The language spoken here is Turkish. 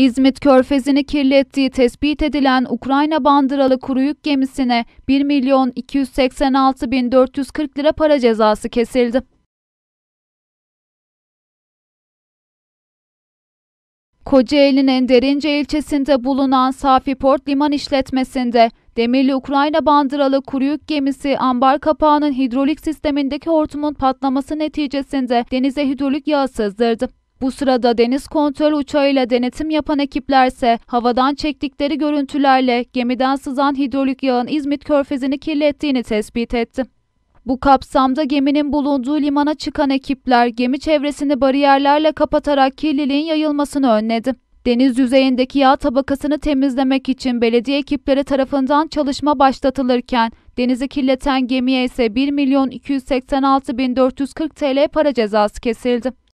İzmit Körfezi'ni kirlettiği tespit edilen Ukrayna bandıralı kuruyuk gemisine 1 milyon 286 bin 440 lira para cezası kesildi. Kocaeli'nin Derince ilçesinde bulunan Safi Port Liman işletmesinde demirli Ukrayna bandıralı kuruyuk gemisi ambar kapağının hidrolik sistemindeki hortumun patlaması neticesinde denize hidrolik yağı sızdırdı. Bu sırada deniz kontrol uçağıyla denetim yapan ekiplerse havadan çektikleri görüntülerle gemiden sızan hidrolik yağın İzmit körfezini kirlettiğini tespit etti. Bu kapsamda geminin bulunduğu limana çıkan ekipler gemi çevresini bariyerlerle kapatarak kirliliğin yayılmasını önledi. Deniz yüzeyindeki yağ tabakasını temizlemek için belediye ekipleri tarafından çalışma başlatılırken denizi kirleten gemiye ise 1.286.440 TL para cezası kesildi.